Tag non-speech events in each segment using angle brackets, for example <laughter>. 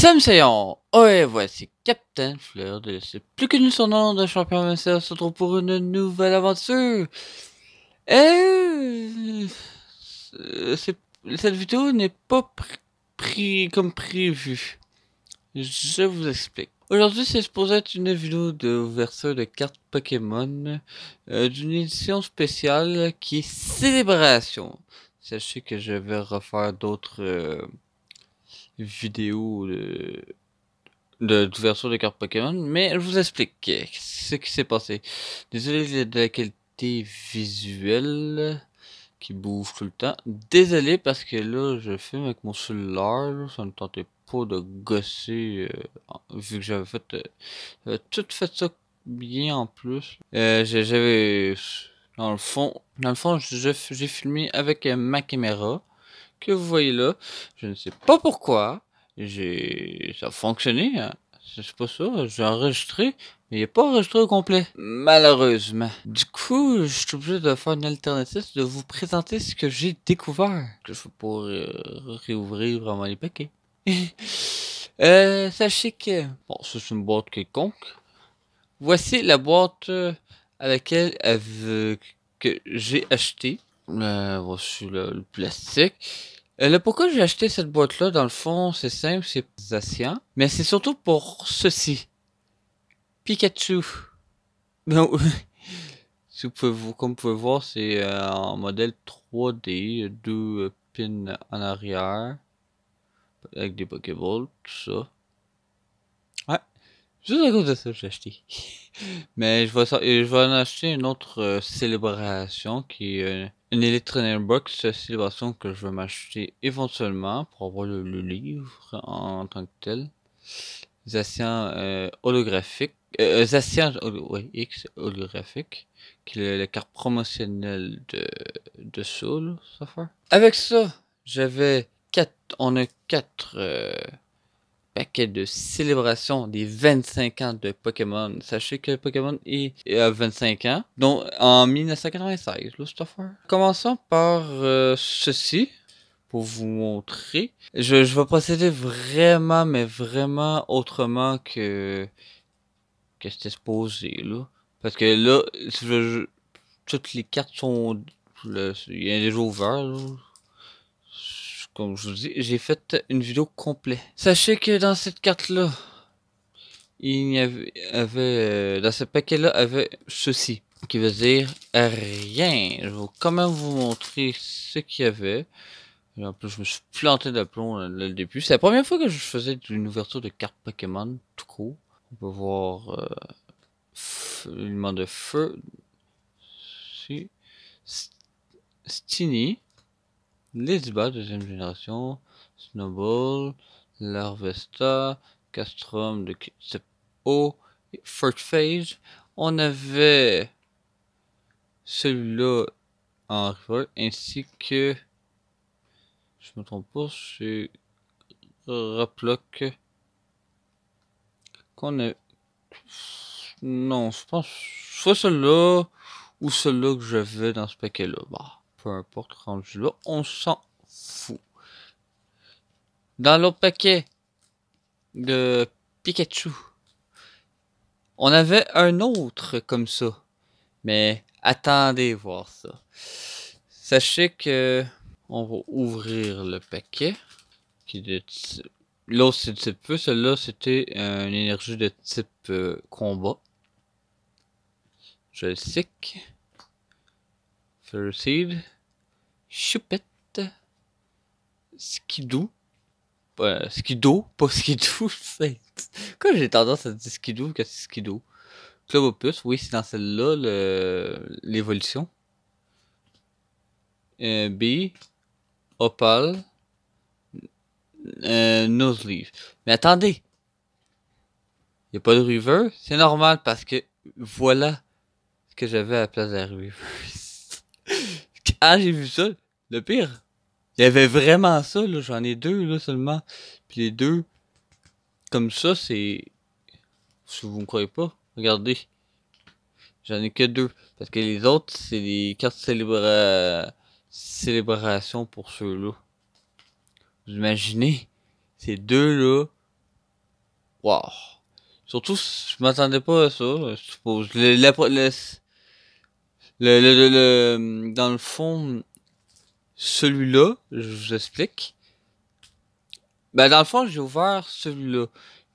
Sayon Oh et voici Captain Fleur de ce plus connu son nom de champion MCR se retrouve pour une nouvelle aventure Et... Euh, cette vidéo n'est pas pris comme prévu. Je vous explique. Aujourd'hui, c'est supposé être une vidéo de de cartes Pokémon euh, d'une édition spéciale qui est Célébration. Sachez que je vais refaire d'autres... Euh, vidéo de d'ouverture de, cartes Pokémon, mais je vous explique ce qui s'est passé. Désolé de la qualité visuelle qui bouffe tout le temps. Désolé parce que là, je filme avec mon cellulaire, ça ne tentait pas de gosser, euh, vu que j'avais fait euh, tout fait ça bien en plus. Euh, j'avais dans le fond, dans le fond, j'ai filmé avec ma caméra que vous voyez là. Je ne sais pas pourquoi. J'ai, ça a fonctionné. Hein. C'est pas ça. J'ai enregistré, mais il a pas enregistré au complet. Malheureusement. Du coup, je suis obligé de faire une alternative, de vous présenter ce que j'ai découvert. Que je pas réouvrir vraiment les paquets. <laughs> Euh, sachez que, bon, c'est une boîte quelconque. Voici la boîte euh, à laquelle j'ai acheté. Euh, voici le plastique. Euh, le pourquoi j'ai acheté cette boîte-là, dans le fond, c'est simple, c'est patient, mais c'est surtout pour ceci. Pikachu. Non. <laughs> si vous pouvez, comme vous pouvez voir, c'est un euh, modèle 3D, deux pins en arrière, avec des Pokéballs, tout ça. Juste à cause de ça, je acheté. <laughs> Mais je vais, euh, je vais en acheter une autre euh, célébration qui est euh, une Electronic Box célébration que je vais m'acheter éventuellement pour avoir le, livre en, tant que tel. Zacian holographique. X holographique. Qui est la carte promotionnelle de, de Soul, Avec ça, j'avais 4, on a 4 paquet de célébration des 25 ans de Pokémon. Sachez que Pokémon est, à 25 ans, donc en 1996, Commençons par euh, ceci pour vous montrer. Je, je vais procéder vraiment, mais vraiment autrement que que c'était supposé là. Parce que là, toutes les cartes sont... il y a déjà ouvert comme je vous dis, j'ai fait une vidéo complète. Sachez que dans cette carte-là, il y avait, euh, dans ce paquet-là, avait ceci, qui veut dire rien. Je vais quand même vous montrer ce qu'il y avait. En plus, je me suis planté d'aplomb euh, dès le début. C'est la première fois que je faisais une ouverture de carte Pokémon, tout On peut voir euh, une de feu. Si. Stini de deuxième génération, Snowball, Larvesta, Castrum de O, First Phase. On avait celui-là en ainsi que, je me trompe pas, c'est Raplock. qu'on a. Non, je pense soit celui-là ou celui-là que j'avais dans ce paquet-là. Bah peu importe, je là, on s'en fout. Dans le paquet de Pikachu, on avait un autre comme ça. Mais attendez voir ça. Sachez que on va ouvrir le paquet. Qui de L'autre c'est de type feu, celle-là c'était une énergie de type euh, combat. Je le sick. Choupette, Skidoo euh, skidoo, pas Skidou, <laughs> Quand j'ai tendance à dire Skidoo que c'est Skidoo. Club Opus, oui, c'est dans celle-là l'évolution. Euh, B, Opal, euh, Noseleaf. Mais attendez, il a pas de river, c'est normal parce que voilà ce que j'avais à la place de la river. <laughs> Ah, j'ai vu ça. Le pire, il y avait vraiment ça, là. J'en ai deux, là, seulement. Puis les deux, comme ça, c'est... Si vous me croyez pas, regardez. J'en ai que deux. Parce que les autres, c'est des cartes célébra... célébration pour ceux-là. Vous imaginez? Ces deux-là... Wow! Surtout, je m'attendais pas à ça, je suppose. Le, le, le, dans le fond, celui-là, je vous explique. Ben, dans le fond, j'ai ouvert celui-là.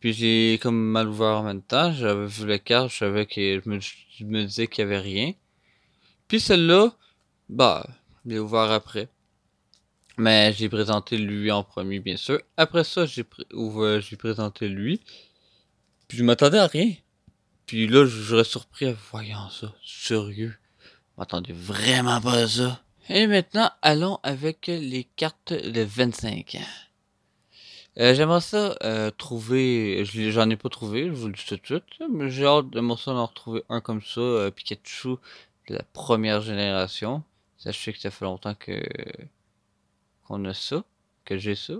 Puis j'ai comme mal ouvert en même temps. J'avais vu la carte, je savais que je me, disais qu'il y avait rien. Puis celle-là, bah, ben, j'ai ouvert après. Mais j'ai présenté lui en premier, bien sûr. Après ça, j'ai ouvert j'ai présenté lui. Puis je m'attendais à rien. Puis là, j'aurais surpris en voyant ça. Sérieux m'attendais vraiment pas ça. Et maintenant, allons avec les cartes de 25 ans. Euh, j'aimerais ça euh, trouver, j'en ai pas trouvé, je vous le dis tout de suite, mais j'ai hâte de ça en retrouver un comme ça, euh, Pikachu de la première génération. Sachez que ça fait longtemps que qu'on a ça, que j'ai ça.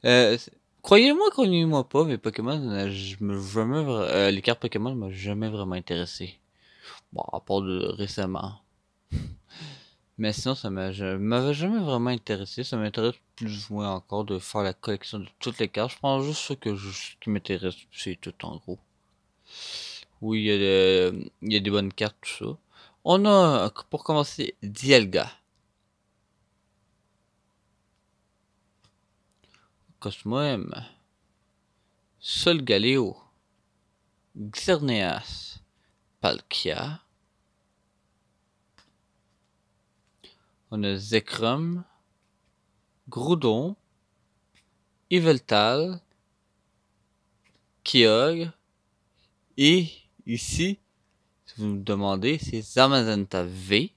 <laughs> Croyez-moi, croyez-moi pas, mais Pokémon, je me, les cartes Pokémon ne m'ont jamais vraiment intéressé. Bon, à part de récemment. <laughs> Mais sinon, ça m'avait jamais vraiment intéressé. Ça m'intéresse plus ou moins encore de faire la collection de toutes les cartes. Je prends juste ce que je, qui m'intéresse, c'est tout en gros. Oui, il y, a il y, a des bonnes cartes, tout ça. On a, pour commencer, Dielga. Cosmoem. Solgaleo. Xerneas. Palkia. On a Zekrom, Groudon, Yveltal, Kyogre, et ici, si vous me demandez, c'est Zamazenta V.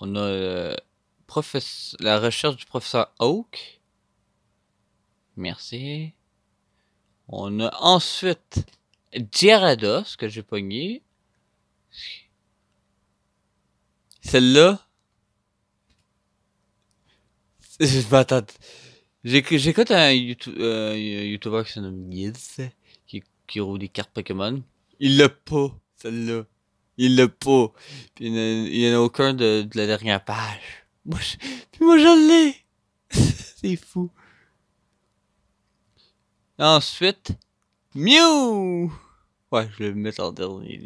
On a euh, professe la recherche du professeur Oak. Merci. On a ensuite Gyarados que j'ai pogné. Celle-là. Je <laughs> m'attends. Bah, j'écoute un euh, YouTube, qui se nomme qui, roule des cartes Pokémon. Il l'a pas, celle-là. Il l'a pas. Puis il n'y en a aucun de, la dernière page. Moi, puis moi, je l'ai. <laughs> C'est fou. Ensuite, Mew! Ouais, je vais le mettre en dernier,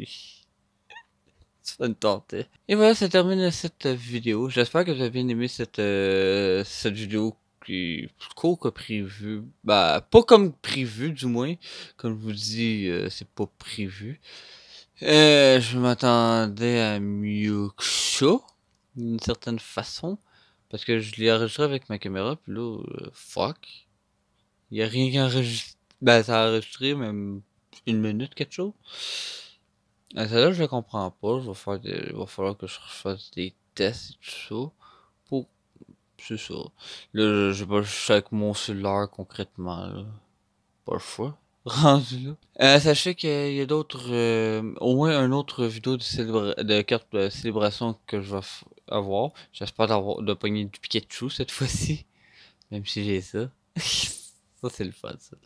<laughs> Et voilà, ça termine cette euh, vidéo. J'espère que vous avez bien aimé cette, euh, cette vidéo qui plus court que prévu. Bah, pas comme prévu, du moins. Comme je vous dis, euh, c'est pas prévu. Euh, je m'attendais à mieux que ça, d'une certaine façon. Parce que je l'ai enregistré avec ma caméra, puis là, fuck. Il n'y a rien qui enregistre. Bah, ça a enregistré même une minute, quelque chose. Celle-là, ah, je la comprends pas. Je vais faire des... Il va falloir que je fasse des tests et tout ça. Pour. C'est ça. Là, je pas avec mon cellulaire concrètement. Parfois. <laughs> Rendu là. Euh, sachez qu'il y a d'autres. Euh, au moins un autre vidéo de, de carte de célébration que je vais avoir. J'espère d'avoir de pogner du Pikachu cette <laughs> fois-ci. Même si j'ai ça. <laughs> ça, c'est le fun, ça.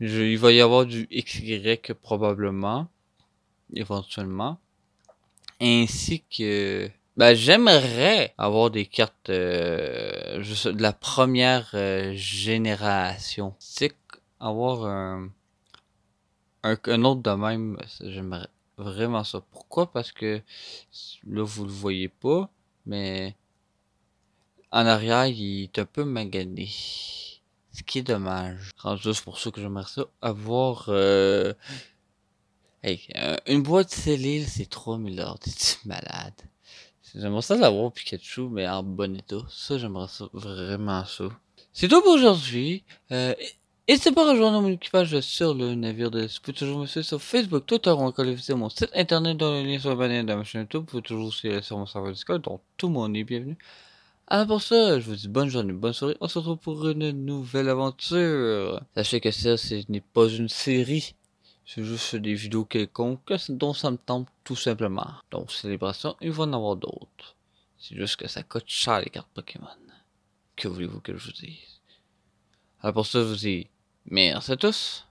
Il va y avoir du XY probablement éventuellement. Ainsi que... Ben, j'aimerais avoir des cartes euh, de la première euh, génération. C'est avoir un, un, autre de même, j'aimerais vraiment ça. Pourquoi? Parce que là, vous le voyez pas, mais en arrière, il est un peu magané. Ce qui est dommage. Juste pour ça que j'aimerais ça, avoir... Euh, Hey, euh, une boîte l'île, c'est 3000 dollars. T'es-tu malade? J'aimerais ça l'avoir Pikachu, mais en bon état. Ça, j'aimerais ça, vraiment ça. C'est tout pour aujourd'hui. Et euh, c'est pas rejoindre mon équipage sur le navire de Vous pouvez toujours me suivre sur Facebook, Twitter ou encore visiter mon site internet dans le lien sur la bannière de ma chaîne YouTube. Vous pouvez toujours suivre sur mon serveur Discord, dont tout le monde est bienvenu. Alors pour ça, je vous dis bonne journée, bonne soirée. On se retrouve pour une nouvelle aventure. Sachez que ça, ce n'est pas une série. C'est juste des vidéos quelconques dont ça me tente tout simplement. Donc, célébration, il va en avoir d'autres. C'est juste que ça coûte cher les cartes Pokémon. Que voulez-vous que je vous dise? Alors pour ça, je vous dis merci à tous.